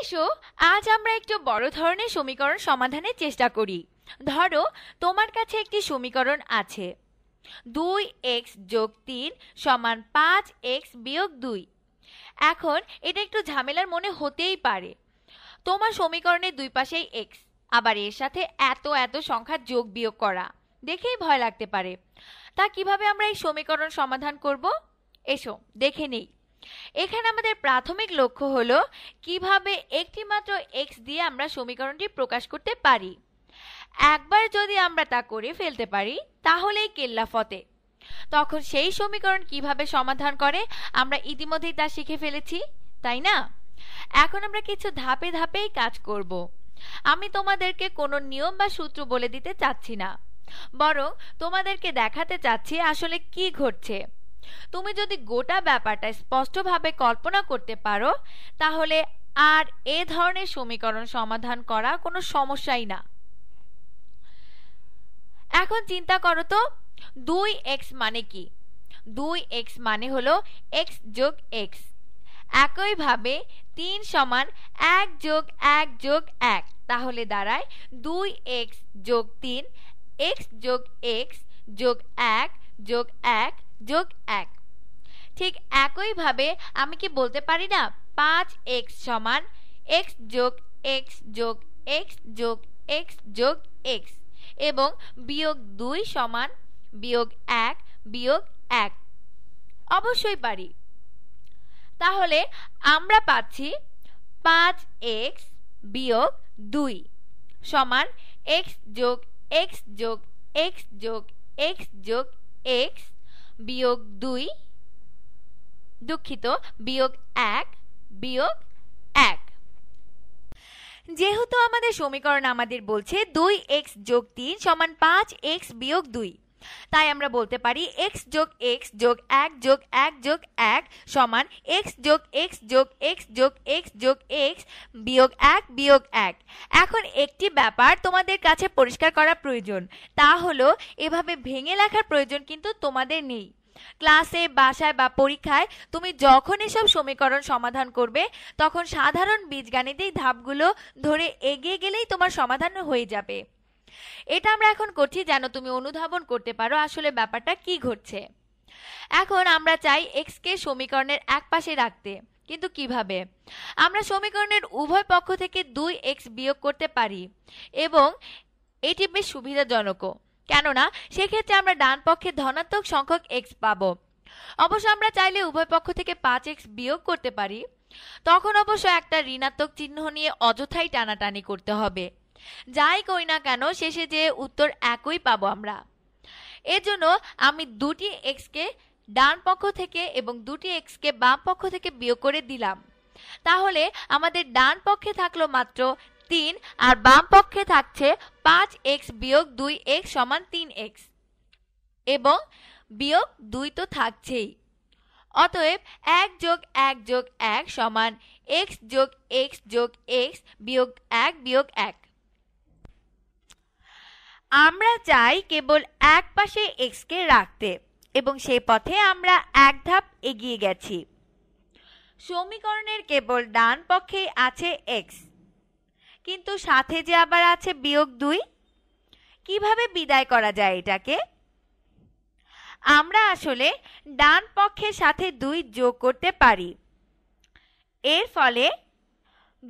এসো আজ আমরা একটু বড় ধরনের সমীকরণ সমাধানের চেষ্টা করি ধরো তোমার কাছে একটি সমীকরণ আছে দুই এক্স যোগ তিন সমান পাঁচ এক্স বিয়োগ দুই এখন এটা একটু ঝামেলার মনে হতেই পারে তোমার সমীকরণের দুই পাশেই এক্স আবার এর সাথে এত এত সংখ্যা যোগ বিয়োগ করা দেখেই ভয় লাগতে পারে তা কিভাবে আমরা এই সমীকরণ সমাধান করব এসো দেখে নেই এখানে আমাদের প্রাথমিক লক্ষ্য হল কিভাবে একটিমাত্র এক্স দিয়ে আমরা সমীকরণটি প্রকাশ করতে পারি একবার যদি আমরা তা করে ফেলতে পারি তাহলেই কেল্লা ফতে তখন সেই সমীকরণ কিভাবে সমাধান করে আমরা ইতিমধ্যেই তা শিখে ফেলেছি তাই না এখন আমরা কিছু ধাপে ধাপেই কাজ করব আমি তোমাদেরকে কোনো নিয়ম বা সূত্র বলে দিতে চাচ্ছি না বরং তোমাদেরকে দেখাতে চাচ্ছি আসলে কি ঘটছে তুমি যদি গোটা ব্যাপারটা স্পষ্টভাবে কল্পনা করতে পারো তাহলে আর এ ধরনের সমীকরণ সমাধান করা কোনো সমস্যাই না এখন চিন্তা করো তো দুই এক্স মানে কি দুই এক্স মানে হলো এক্স যোগ এক্স একইভাবে তিন সমান এক যোগ এক যোগ এক তাহলে দাঁড়ায় দুই এক্স যোগ তিন এক্স যোগ এক্স যোগ এক যোগ এক যোগ এক ঠিক একইভাবে আমি কি বলতে পারি না পাঁচ এক্স সমান এক্স যোগ এক্স যোগ এক্স যোগ এক্স যোগ এক্স এবং বিয়োগ দুই সমান বিয়োগ এক বিয়োগ এক অবশ্যই পারি তাহলে আমরা পাচ্ছি পাঁচ এক্স বিয়োগ দুই সমান এক্স যোগ এক্স যোগ এক্স যোগ এক্স যোগ এক্স বিয়োগ দুই দুঃখিত বিয়োগ এক বিয়োগ এক যেহেতু আমাদের সমীকরণ আমাদের বলছে দুই এক্স যোগ তিন সমান পাঁচ এক্স বিয়োগ দুই তাই আমরা বলতে পারি এক্স যোগ এক্স যোগ এক যোগ এক যোগ এক সমান এক্স যোগ এক্স যোগ এক্স যোগ এক্স যোগ এক্স বিয়োগ এক বিয়োগ এক এখন একটি ব্যাপার তোমাদের কাছে পরিষ্কার করা প্রয়োজন তা হলো এভাবে ভেঙে লেখার প্রয়োজন কিন্তু তোমাদের নেই ক্লাসে বাসায় বা পরীক্ষায় তুমি যখন এসব সমীকরণ সমাধান করবে তখন সাধারণ বীজগাণিতিক ধাপগুলো ধরে এগিয়ে গেলেই তোমার সমাধান হয়ে যাবে এটা আমরা এখন করছি যেন তুমি অনুধাবন করতে পারো আসলে ব্যাপারটা কি ঘটছে এখন আমরা চাই এক্সকে সমীকরণের এক পাশে রাখতে কিন্তু কিভাবে আমরা সমীকরণের উভয় পক্ষ থেকে দুই এক্স বিয়োগ করতে পারি এবং এটি বেশ সুবিধাজনকও কেননা সেক্ষেত্রে আমরা ডান পক্ষে ধনাত্মক সংখ্যক এক্স পাবো অবশ্য আমরা চাইলে উভয় পক্ষ থেকে পাঁচ এক্স বিয়োগ করতে পারি তখন অবশ্য একটা ঋণাত্মক চিহ্ন নিয়ে অযথাই টানাটানি করতে হবে যাই করি না কেন শেষে যে উত্তর একই পাবো আমরা এজন্য আমি দুটি এক্সকে ডান পক্ষ থেকে এবং দুটি এক্সকে বাম পক্ষ থেকে বিয়োগ করে দিলাম তাহলে আমাদের ডান পক্ষে থাকলো মাত্র তিন আর বাম পক্ষে থাকছে পাঁচ এক্স বিয়োগ দুই এক্স সমান তিন এক্স এবং বিয়োগ দুই তো থাকছেই অতএব এক যোগ এক যোগ এক সমান এক্স যোগ এক্স যোগ এক্স বিয়োগ এক বিয়োগ এক আমরা চাই কেবল এক পাশে এক্সকে রাখতে এবং সে পথে আমরা এক ধাপ এগিয়ে গেছি সমীকরণের কেবল ডান পক্ষেই আছে এক্স কিন্তু সাথে যে আবার আছে বিয়োগ দুই কিভাবে বিদায় করা যায় এটাকে আমরা আসলে ডান পক্ষের সাথে দুই যোগ করতে পারি এর ফলে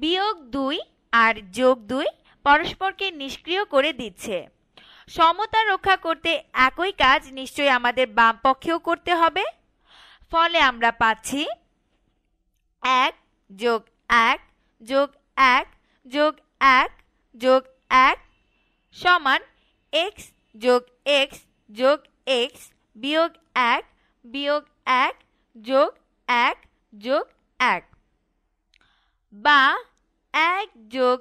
বিয়োগ দুই আর যোগ দুই পরস্পরকে নিষ্ক্রিয় করে দিচ্ছে সমতা রক্ষা করতে একই কাজ নিশ্চয়ই আমাদের বাম পক্ষেও করতে হবে ফলে আমরা পাচ্ছি এক যোগ এক যোগ এক যোগ এক যোগ এক সমান এক্স যোগ এক্স যোগ এক্স বিয়োগ এক বিয়োগ এক যোগ এক যোগ এক বা এক যোগ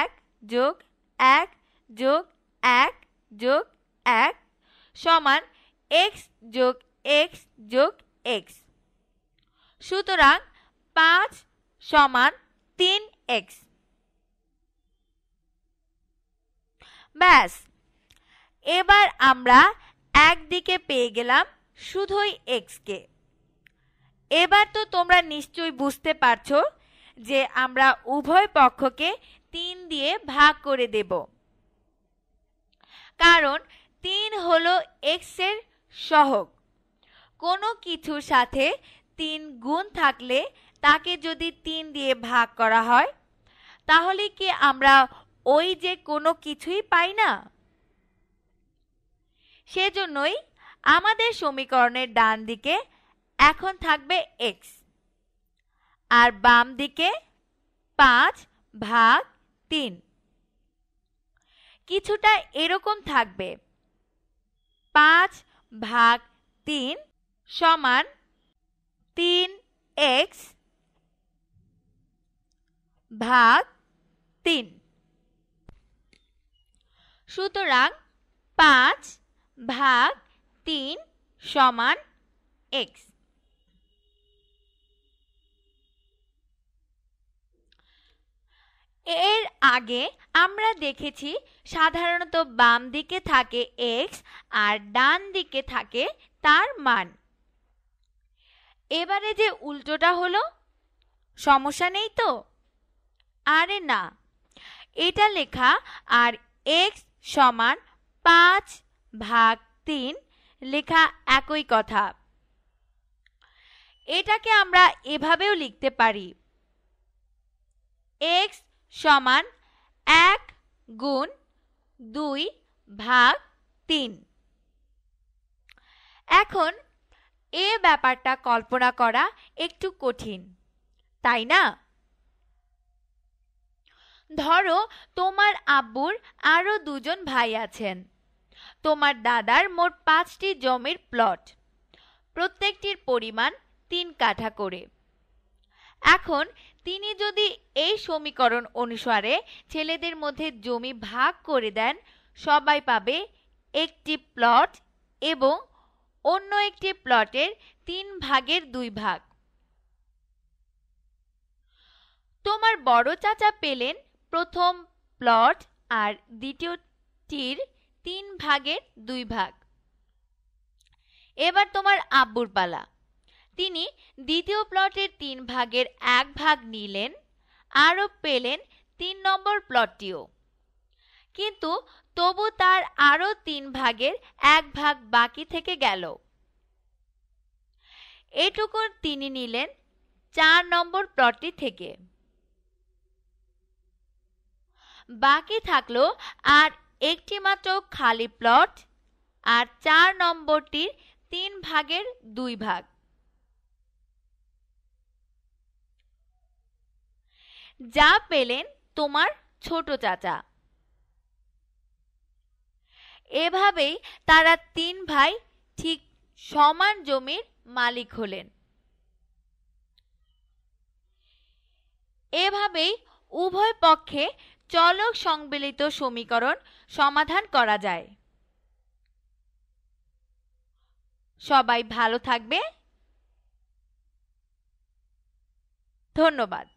এক যোগ এক যোগ এক যোগ এক সমান এক্স যোগ এক্স যোগ এক্স সুতরাং পাঁচ সমান তিন এক্স ব্যাস এবার আমরা একদিকে পেয়ে গেলাম শুধুই এক্সকে এবার তো তোমরা নিশ্চয়ই বুঝতে পারছো যে আমরা উভয় পক্ষকে তিন দিয়ে ভাগ করে দেব এক্সের এর সহগ কোনো কিছুর সাথে তিন গুণ থাকলে তাকে যদি তিন দিয়ে ভাগ করা হয় তাহলে কি আমরা ওই যে কোনো কিছুই পাই না সেজন্যই আমাদের সমীকরণের ডান দিকে এখন থাকবে এক্স আর বাম দিকে পাঁচ ভাগ তিন কিছুটা এরকম থাকবে পাঁচ ভাগ তিন সমান তিন এক্স ভাগ তিন সুতরাং পাঁচ ভাগ তিন সমান এক্স এর আগে আমরা দেখেছি সাধারণত বাম দিকে থাকে এক্স আর ডান দিকে থাকে তার মান এবারে যে উল্টোটা হলো সমস্যা নেই তো আরে না এটা লেখা আর এক্স সমান পাঁচ ভাগ তিন লেখা একই কথা এটাকে আমরা এভাবেও লিখতে পারি এক্স সমান এক গুণ দুই ভাগ তিন এখন এ ব্যাপারটা কল্পনা করা একটু কঠিন তাই না ধরো তোমার আব্বুর আরও দুজন ভাই আছেন তোমার দাদার মোট পাঁচটি জমির প্লট প্রত্যেকটির পরিমাণ তিন কাঠা করে এখন তিনি যদি এই সমীকরণ অনুসারে ছেলেদের মধ্যে জমি ভাগ করে দেন সবাই পাবে একটি প্লট এবং অন্য একটি প্লটের তিন ভাগের দুই ভাগ তোমার বড় চাচা পেলেন প্রথম প্লট আর দ্বিতীয়টির তিন ভাগের দুই ভাগ এবার তোমার আব্বুর পালা তিনি দ্বিতীয় প্লটের তিন ভাগের এক ভাগ নিলেন আরও পেলেন তিন নম্বর প্লটটিও কিন্তু তবু তার আরও তিন ভাগের এক ভাগ বাকি থেকে গেল এটুকু তিনি নিলেন চার নম্বর প্লটটি থেকে বাকি থাকল আর একটি মাত্র খালি প্লট আর চার নম্বরটির তিন ভাগের দুই ভাগ যা পেলেন তোমার ছোট চাচা এভাবেই তারা তিন ভাই ঠিক সমান জমির মালিক হলেন এভাবেই উভয় পক্ষে চলক সংবিলিত সমীকরণ সমাধান করা যায় সবাই ভালো থাকবে ধন্যবাদ